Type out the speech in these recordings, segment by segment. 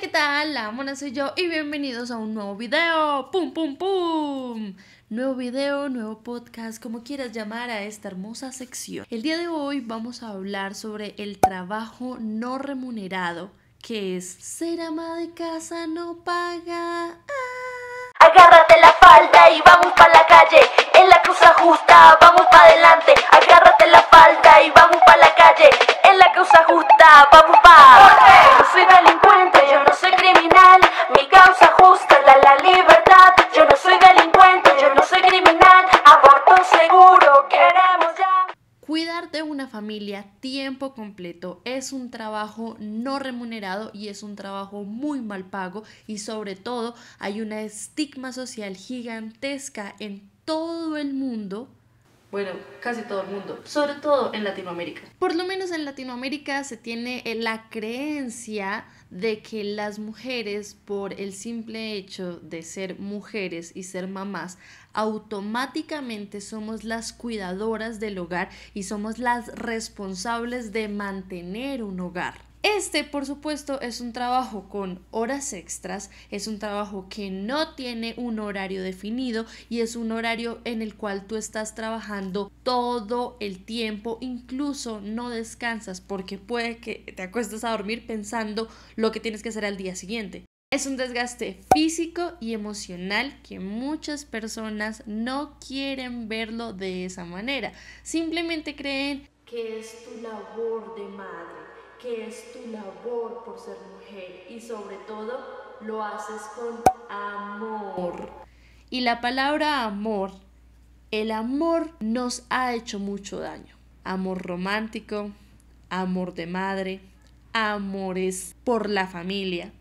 ¿qué tal? La mona soy yo y bienvenidos a un nuevo video. ¡Pum, pum, pum! Nuevo video, nuevo podcast, como quieras llamar a esta hermosa sección. El día de hoy vamos a hablar sobre el trabajo no remunerado, que es ser ama de casa no paga. Ah. Agárrate la falda y vamos para la calle. En la cruz justa, vamos para adelante. Agárrate la falda y vamos para la calle la causa justa, pa, papá. No soy delincuente, yo no soy criminal. Mi causa justa es la, la libertad. Yo no soy delincuente, yo no soy criminal. Aborto seguro, queremos ya. Cuidar de una familia tiempo completo es un trabajo no remunerado y es un trabajo muy mal pago y sobre todo hay una estigma social gigantesca en todo el mundo bueno, casi todo el mundo, sobre todo en Latinoamérica. Por lo menos en Latinoamérica se tiene eh, la creencia de que las mujeres, por el simple hecho de ser mujeres y ser mamás, automáticamente somos las cuidadoras del hogar y somos las responsables de mantener un hogar. Este, por supuesto, es un trabajo con horas extras, es un trabajo que no tiene un horario definido y es un horario en el cual tú estás trabajando todo el tiempo, incluso no descansas porque puede que te acuestes a dormir pensando lo que tienes que hacer al día siguiente. Es un desgaste físico y emocional que muchas personas no quieren verlo de esa manera. Simplemente creen que es tu labor de madre que es tu labor por ser mujer y sobre todo lo haces con amor. Y la palabra amor, el amor nos ha hecho mucho daño. Amor romántico, amor de madre, amores por la familia,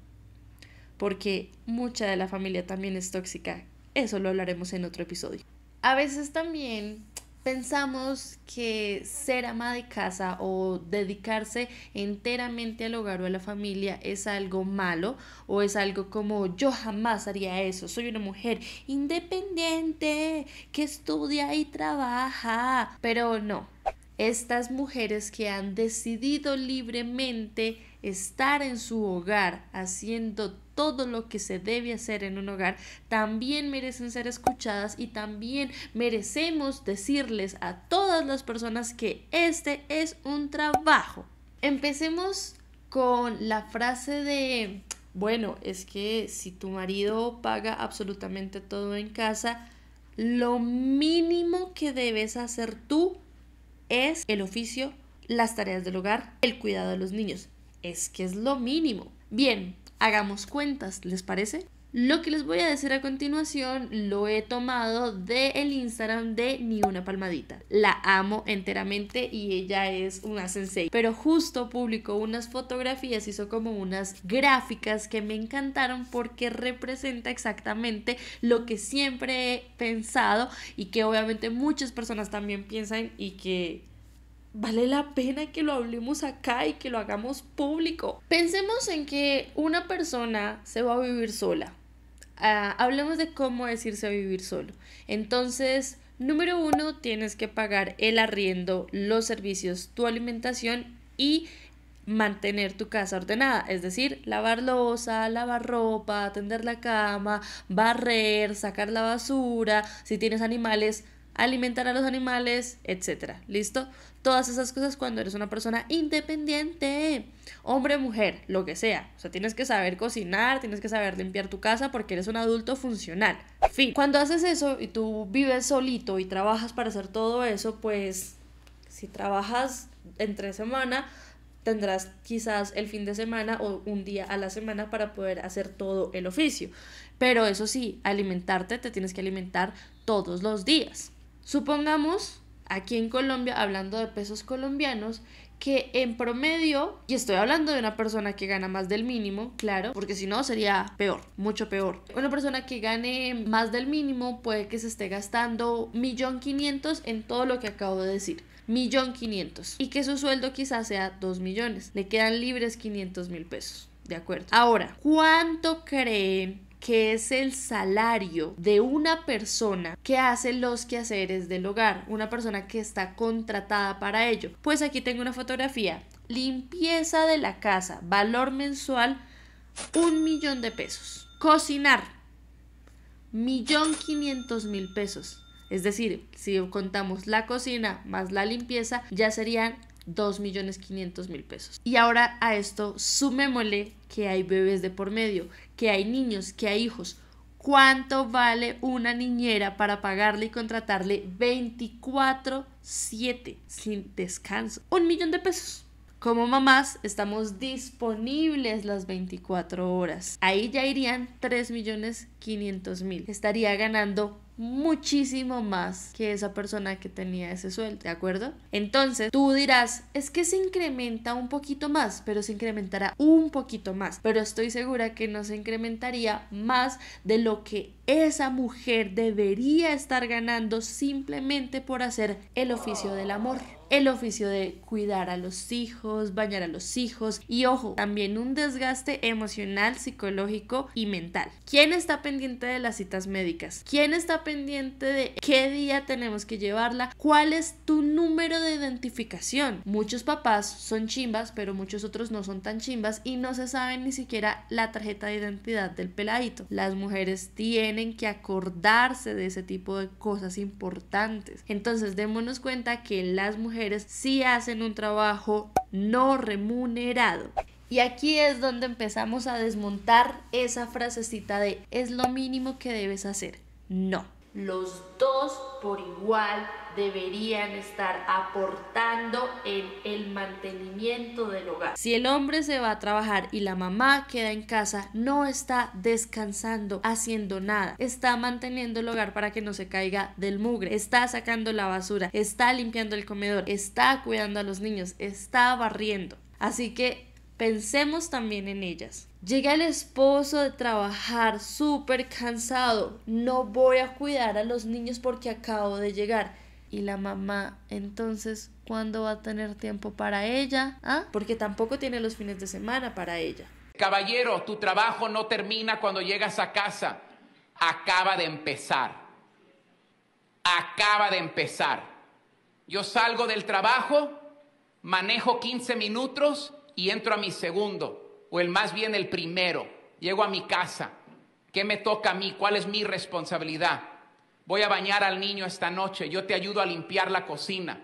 porque mucha de la familia también es tóxica. Eso lo hablaremos en otro episodio. A veces también pensamos que ser ama de casa o dedicarse enteramente al hogar o a la familia es algo malo o es algo como yo jamás haría eso, soy una mujer independiente que estudia y trabaja, pero no, estas mujeres que han decidido libremente estar en su hogar haciendo todo lo que se debe hacer en un hogar, también merecen ser escuchadas y también merecemos decirles a todas las personas que este es un trabajo. Empecemos con la frase de, bueno, es que si tu marido paga absolutamente todo en casa, lo mínimo que debes hacer tú es el oficio, las tareas del hogar, el cuidado de los niños. Es que es lo mínimo. Bien, hagamos cuentas, ¿les parece? Lo que les voy a decir a continuación lo he tomado del el Instagram de Ni Una Palmadita. La amo enteramente y ella es una sensei. Pero justo publicó unas fotografías, hizo como unas gráficas que me encantaron porque representa exactamente lo que siempre he pensado y que obviamente muchas personas también piensan y que vale la pena que lo hablemos acá y que lo hagamos público. Pensemos en que una persona se va a vivir sola Ah, hablemos de cómo es irse a vivir solo. Entonces, número uno, tienes que pagar el arriendo, los servicios, tu alimentación y mantener tu casa ordenada, es decir, lavar losa, lavar ropa, atender la cama, barrer, sacar la basura, si tienes animales, alimentar a los animales, etcétera. ¿Listo? todas esas cosas cuando eres una persona independiente, hombre, mujer, lo que sea. O sea, tienes que saber cocinar, tienes que saber limpiar tu casa porque eres un adulto funcional. Fin, cuando haces eso y tú vives solito y trabajas para hacer todo eso, pues si trabajas entre semana, tendrás quizás el fin de semana o un día a la semana para poder hacer todo el oficio. Pero eso sí, alimentarte te tienes que alimentar todos los días. Supongamos aquí en Colombia, hablando de pesos colombianos, que en promedio, y estoy hablando de una persona que gana más del mínimo, claro, porque si no sería peor, mucho peor. Una persona que gane más del mínimo puede que se esté gastando 1.500.000 en todo lo que acabo de decir. 1.500.000 y que su sueldo quizás sea 2 millones. Le quedan libres 500 mil pesos. De acuerdo. Ahora, ¿cuánto creen que es el salario de una persona que hace los quehaceres del hogar, una persona que está contratada para ello. Pues aquí tengo una fotografía, limpieza de la casa, valor mensual, un millón de pesos. Cocinar, millón quinientos mil pesos. Es decir, si contamos la cocina más la limpieza, ya serían 2.500.000 pesos. Y ahora a esto sumémosle que hay bebés de por medio, que hay niños, que hay hijos. ¿Cuánto vale una niñera para pagarle y contratarle 24/7 sin descanso? Un millón de pesos. Como mamás estamos disponibles las 24 horas. Ahí ya irían 3.500.000. Estaría ganando muchísimo más que esa persona que tenía ese sueldo, ¿de acuerdo? Entonces tú dirás, es que se incrementa un poquito más, pero se incrementará un poquito más, pero estoy segura que no se incrementaría más de lo que esa mujer debería estar ganando simplemente por hacer el oficio del amor el oficio de cuidar a los hijos, bañar a los hijos y ojo, también un desgaste emocional, psicológico y mental. ¿Quién está pendiente de las citas médicas? ¿Quién está pendiente de qué día tenemos que llevarla, cuál es tu número de identificación. Muchos papás son chimbas, pero muchos otros no son tan chimbas y no se saben ni siquiera la tarjeta de identidad del peladito. Las mujeres tienen que acordarse de ese tipo de cosas importantes. Entonces, démonos cuenta que las mujeres sí hacen un trabajo no remunerado. Y aquí es donde empezamos a desmontar esa frasecita de es lo mínimo que debes hacer. No. Los dos por igual deberían estar aportando en el mantenimiento del hogar. Si el hombre se va a trabajar y la mamá queda en casa, no está descansando, haciendo nada, está manteniendo el hogar para que no se caiga del mugre, está sacando la basura, está limpiando el comedor, está cuidando a los niños, está barriendo. Así que pensemos también en ellas. Llega el esposo de trabajar súper cansado. No voy a cuidar a los niños porque acabo de llegar. Y la mamá, entonces, ¿cuándo va a tener tiempo para ella? ¿Ah? Porque tampoco tiene los fines de semana para ella. Caballero, tu trabajo no termina cuando llegas a casa. Acaba de empezar. Acaba de empezar. Yo salgo del trabajo, manejo 15 minutos y entro a mi segundo o el más bien el primero. Llego a mi casa, ¿qué me toca a mí? ¿Cuál es mi responsabilidad? Voy a bañar al niño esta noche, yo te ayudo a limpiar la cocina.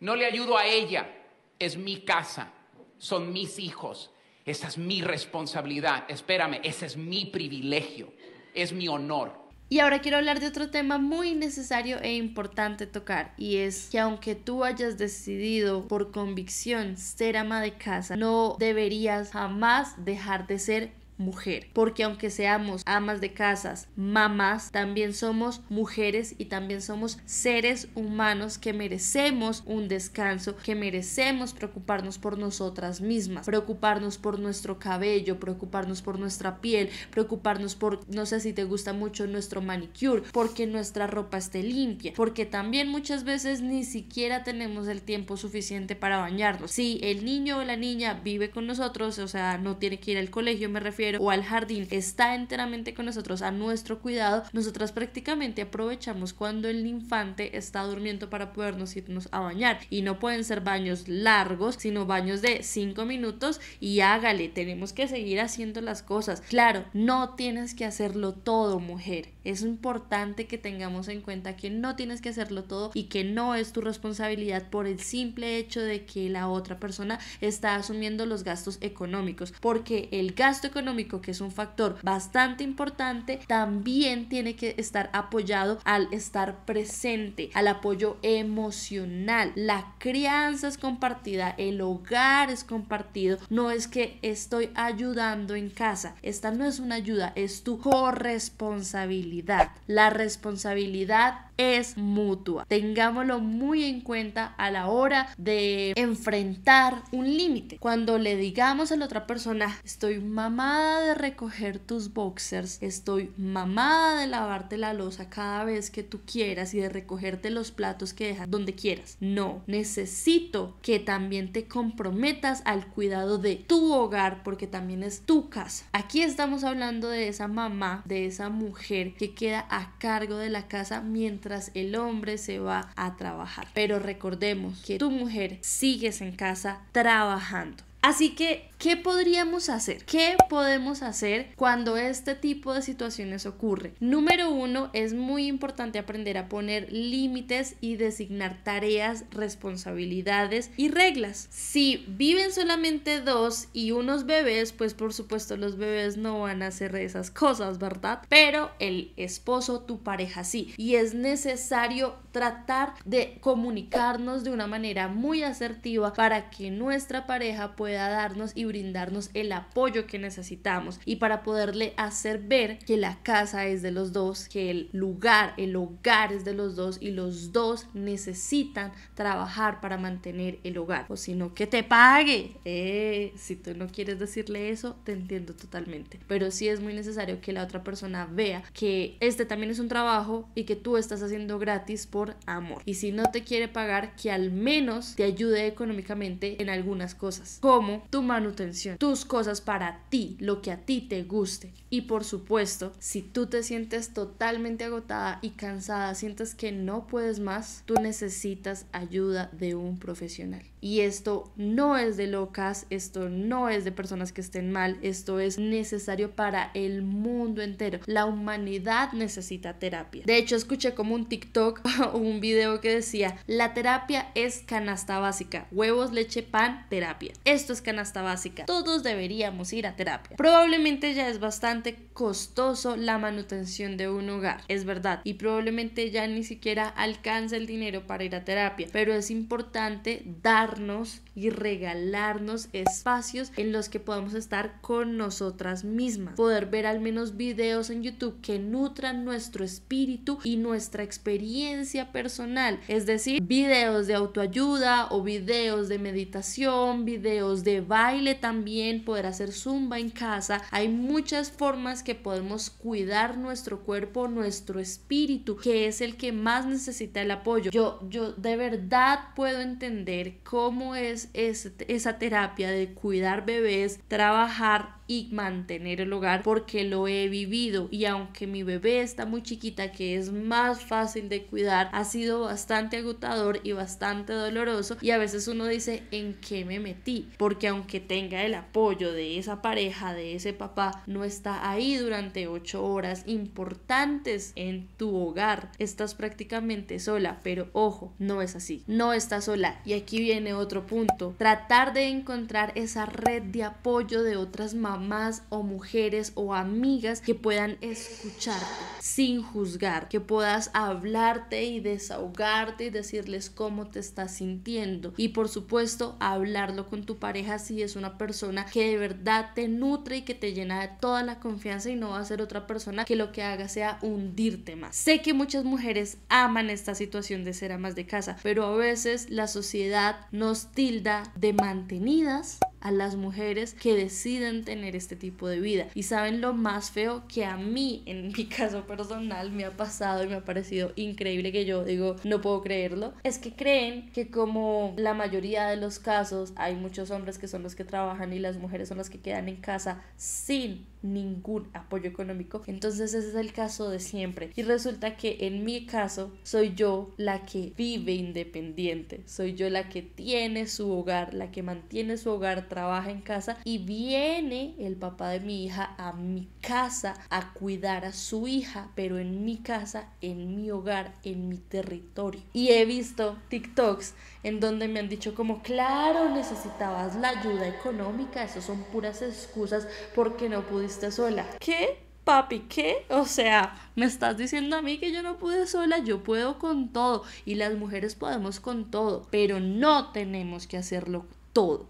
No le ayudo a ella, es mi casa, son mis hijos, esa es mi responsabilidad, espérame, ese es mi privilegio, es mi honor. Y ahora quiero hablar de otro tema muy necesario e importante tocar, y es que aunque tú hayas decidido por convicción ser ama de casa, no deberías jamás dejar de ser mujer, porque aunque seamos amas de casas, mamás, también somos mujeres y también somos seres humanos que merecemos un descanso, que merecemos preocuparnos por nosotras mismas, preocuparnos por nuestro cabello, preocuparnos por nuestra piel, preocuparnos por, no sé si te gusta mucho nuestro manicure, porque nuestra ropa esté limpia, porque también muchas veces ni siquiera tenemos el tiempo suficiente para bañarnos. Si el niño o la niña vive con nosotros, o sea, no tiene que ir al colegio, me refiero, o al jardín está enteramente con nosotros a nuestro cuidado, nosotras prácticamente aprovechamos cuando el infante está durmiendo para podernos irnos a bañar. Y no pueden ser baños largos, sino baños de 5 minutos y hágale, tenemos que seguir haciendo las cosas. Claro, no tienes que hacerlo todo, mujer. Es importante que tengamos en cuenta que no tienes que hacerlo todo y que no es tu responsabilidad por el simple hecho de que la otra persona está asumiendo los gastos económicos, porque el gasto económico que es un factor bastante importante, también tiene que estar apoyado al estar presente, al apoyo emocional. La crianza es compartida, el hogar es compartido, no es que estoy ayudando en casa, esta no es una ayuda, es tu corresponsabilidad. La responsabilidad es mutua. Tengámoslo muy en cuenta a la hora de enfrentar un límite. Cuando le digamos a la otra persona, estoy mamada de recoger tus boxers, estoy mamada de lavarte la losa cada vez que tú quieras y de recogerte los platos que dejas donde quieras. No, necesito que también te comprometas al cuidado de tu hogar porque también es tu casa. Aquí estamos hablando de esa mamá, de esa mujer que queda a cargo de la casa mientras el hombre se va a trabajar. Pero recordemos que tu mujer sigues en casa trabajando. Así que, ¿qué podríamos hacer? ¿Qué podemos hacer cuando este tipo de situaciones ocurre? Número uno, es muy importante aprender a poner límites y designar tareas, responsabilidades y reglas. Si viven solamente dos y unos bebés, pues por supuesto los bebés no van a hacer esas cosas, ¿verdad? Pero el esposo, tu pareja sí. Y es necesario tratar de comunicarnos de una manera muy asertiva para que nuestra pareja pueda darnos y brindarnos el apoyo que necesitamos y para poderle hacer ver que la casa es de los dos, que el lugar, el hogar es de los dos y los dos necesitan trabajar para mantener el hogar o sino que te pague. Eh, si tú no quieres decirle eso, te entiendo totalmente, pero sí es muy necesario que la otra persona vea que este también es un trabajo y que tú estás haciendo gratis por amor. Y si no te quiere pagar, que al menos te ayude económicamente en algunas cosas, como tu manutención, tus cosas para ti, lo que a ti te guste. Y por supuesto, si tú te sientes totalmente agotada y cansada, sientes que no puedes más, tú necesitas ayuda de un profesional. Y esto no es de locas, esto no es de personas que estén mal, esto es necesario para el mundo entero. La humanidad necesita terapia. De hecho, escuché como un TikTok un video que decía, la terapia es canasta básica, huevos, leche, pan, terapia. Esto es canasta básica, todos deberíamos ir a terapia. Probablemente ya es bastante costoso la manutención de un hogar, es verdad, y probablemente ya ni siquiera alcanza el dinero para ir a terapia, pero es importante darnos y regalarnos espacios en los que podamos estar con nosotras mismas, poder ver al menos videos en YouTube que nutran nuestro espíritu y nuestra experiencia personal, es decir, videos de autoayuda o videos de meditación, videos de baile también, poder hacer zumba en casa. Hay muchas formas que podemos cuidar nuestro cuerpo, nuestro espíritu, que es el que más necesita el apoyo. Yo, yo de verdad puedo entender cómo es esa terapia de cuidar bebés, trabajar y mantener el hogar porque lo he vivido y aunque mi bebé está muy chiquita que es más fácil de cuidar ha sido bastante agotador y bastante doloroso y a veces uno dice en qué me metí porque aunque tenga el apoyo de esa pareja de ese papá no está ahí durante ocho horas importantes en tu hogar estás prácticamente sola pero ojo no es así no estás sola y aquí viene otro punto tratar de encontrar esa red de apoyo de otras mamás mamás o mujeres o amigas que puedan escucharte sin juzgar, que puedas hablarte y desahogarte y decirles cómo te estás sintiendo. Y por supuesto, hablarlo con tu pareja si es una persona que de verdad te nutre y que te llena de toda la confianza y no va a ser otra persona que lo que haga sea hundirte más. Sé que muchas mujeres aman esta situación de ser amas de casa, pero a veces la sociedad nos tilda de mantenidas a las mujeres que deciden tener este tipo de vida. Y saben lo más feo que a mí, en mi caso personal, me ha pasado y me ha parecido increíble que yo digo, no puedo creerlo, es que creen que como la mayoría de los casos hay muchos hombres que son los que trabajan y las mujeres son las que quedan en casa sin ningún apoyo económico, entonces ese es el caso de siempre. Y resulta que en mi caso soy yo la que vive independiente, soy yo la que tiene su hogar, la que mantiene su hogar trabaja en casa y viene el papá de mi hija a mi casa a cuidar a su hija, pero en mi casa, en mi hogar, en mi territorio. Y he visto TikToks en donde me han dicho como, claro, necesitabas la ayuda económica, eso son puras excusas porque no pudiste sola. ¿Qué? papi, ¿qué? O sea, me estás diciendo a mí que yo no pude sola, yo puedo con todo y las mujeres podemos con todo, pero no tenemos que hacerlo todo.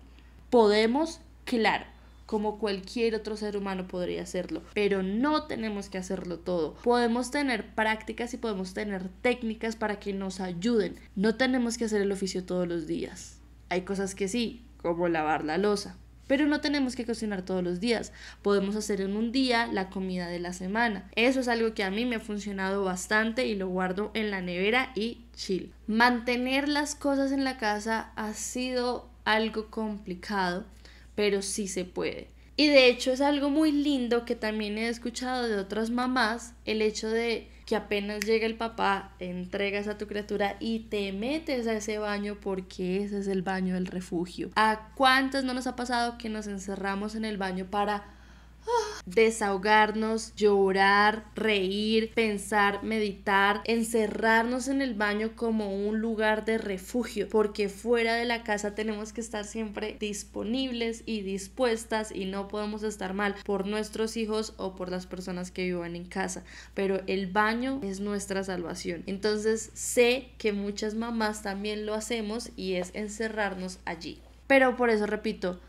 Podemos, claro, como cualquier otro ser humano podría hacerlo, pero no tenemos que hacerlo todo. Podemos tener prácticas y podemos tener técnicas para que nos ayuden. No tenemos que hacer el oficio todos los días. Hay cosas que sí, como lavar la losa, pero no tenemos que cocinar todos los días. Podemos hacer en un día la comida de la semana. Eso es algo que a mí me ha funcionado bastante y lo guardo en la nevera y chill. Mantener las cosas en la casa ha sido algo complicado, pero sí se puede. Y de hecho es algo muy lindo que también he escuchado de otras mamás, el hecho de que apenas llega el papá, entregas a tu criatura y te metes a ese baño porque ese es el baño del refugio. ¿A cuántas no nos ha pasado que nos encerramos en el baño para desahogarnos, llorar, reír, pensar, meditar, encerrarnos en el baño como un lugar de refugio, porque fuera de la casa tenemos que estar siempre disponibles y dispuestas y no podemos estar mal por nuestros hijos o por las personas que vivan en casa, pero el baño es nuestra salvación. Entonces sé que muchas mamás también lo hacemos y es encerrarnos allí. Pero por eso repito,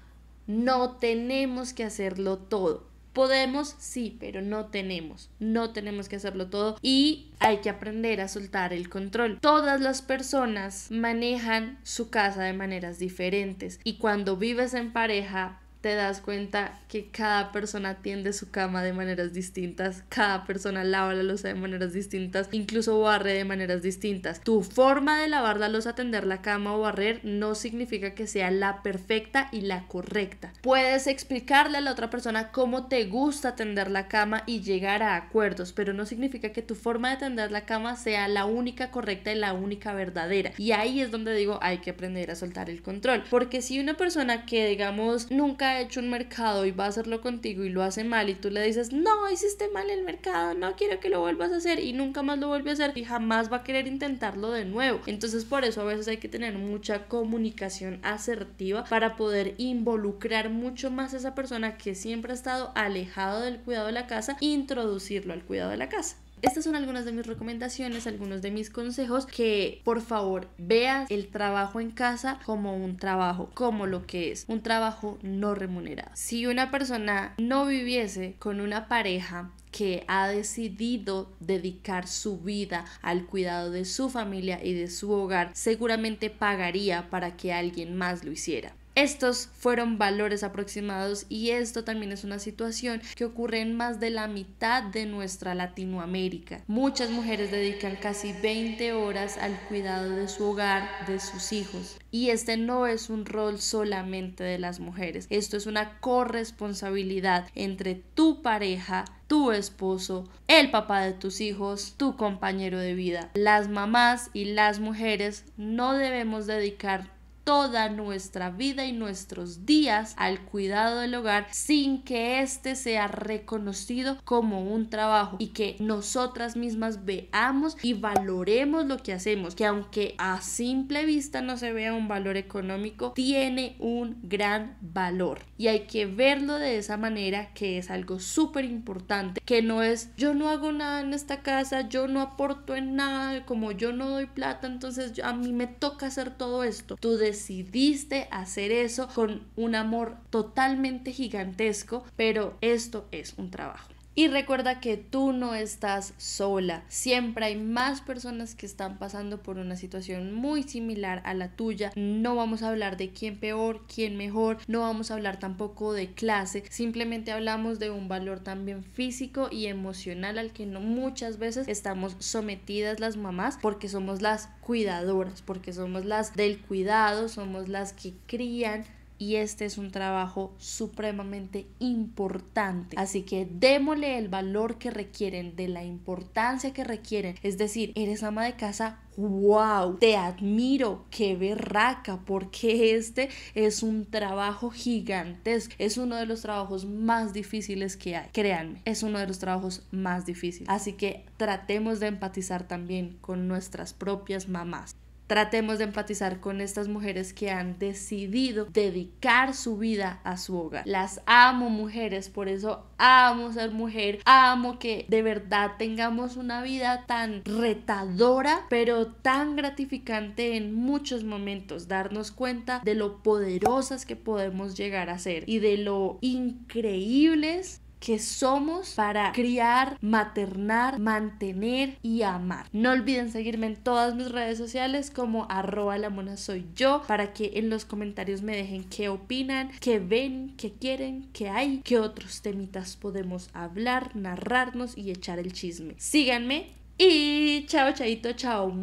no tenemos que hacerlo todo Podemos, sí, pero no tenemos. No tenemos que hacerlo todo y hay que aprender a soltar el control. Todas las personas manejan su casa de maneras diferentes y cuando vives en pareja te das cuenta que cada persona tiende su cama de maneras distintas, cada persona lava la losa de maneras distintas, incluso barre de maneras distintas. Tu forma de lavar la losa, tender la cama o barrer no significa que sea la perfecta y la correcta. Puedes explicarle a la otra persona cómo te gusta tender la cama y llegar a acuerdos, pero no significa que tu forma de tender la cama sea la única correcta y la única verdadera. Y ahí es donde digo, hay que aprender a soltar el control, porque si una persona que digamos nunca hecho un mercado y va a hacerlo contigo y lo hace mal y tú le dices, no, hiciste mal el mercado, no quiero que lo vuelvas a hacer y nunca más lo vuelve a hacer y jamás va a querer intentarlo de nuevo. Entonces por eso a veces hay que tener mucha comunicación asertiva para poder involucrar mucho más a esa persona que siempre ha estado alejado del cuidado de la casa, introducirlo al cuidado de la casa. Estas son algunas de mis recomendaciones, algunos de mis consejos que por favor veas el trabajo en casa como un trabajo, como lo que es, un trabajo no remunerado. Si una persona no viviese con una pareja que ha decidido dedicar su vida al cuidado de su familia y de su hogar, seguramente pagaría para que alguien más lo hiciera. Estos fueron valores aproximados y esto también es una situación que ocurre en más de la mitad de nuestra Latinoamérica. Muchas mujeres dedican casi 20 horas al cuidado de su hogar, de sus hijos. Y este no es un rol solamente de las mujeres, esto es una corresponsabilidad entre tu pareja, tu esposo, el papá de tus hijos, tu compañero de vida. Las mamás y las mujeres no debemos dedicar toda nuestra vida y nuestros días al cuidado del hogar sin que este sea reconocido como un trabajo y que nosotras mismas veamos y valoremos lo que hacemos, que aunque a simple vista no se vea un valor económico, tiene un gran valor y hay que verlo de esa manera que es algo súper importante, que no es yo no hago nada en esta casa, yo no aporto en nada, como yo no doy plata, entonces a mí me toca hacer todo esto. Tú decidiste hacer eso con un amor totalmente gigantesco, pero esto es un trabajo. Y recuerda que tú no estás sola. Siempre hay más personas que están pasando por una situación muy similar a la tuya. No vamos a hablar de quién peor, quién mejor. No vamos a hablar tampoco de clase. Simplemente hablamos de un valor también físico y emocional al que no muchas veces estamos sometidas las mamás porque somos las cuidadoras, porque somos las del cuidado, somos las que crían, y este es un trabajo supremamente importante. Así que démosle el valor que requieren, de la importancia que requieren. Es decir, eres ama de casa, wow, te admiro, qué berraca, porque este es un trabajo gigantesco, es uno de los trabajos más difíciles que hay, créanme, es uno de los trabajos más difíciles. Así que tratemos de empatizar también con nuestras propias mamás. Tratemos de empatizar con estas mujeres que han decidido dedicar su vida a su hogar. Las amo mujeres, por eso amo ser mujer, amo que de verdad tengamos una vida tan retadora, pero tan gratificante en muchos momentos, darnos cuenta de lo poderosas que podemos llegar a ser y de lo increíbles que somos para criar, maternar, mantener y amar. No olviden seguirme en todas mis redes sociales como arroba la mona soy yo para que en los comentarios me dejen qué opinan, qué ven, qué quieren, qué hay, qué otros temitas podemos hablar, narrarnos y echar el chisme. Síganme y chao, chaito, chao,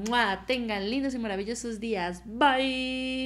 Tengan lindos y maravillosos días. Bye.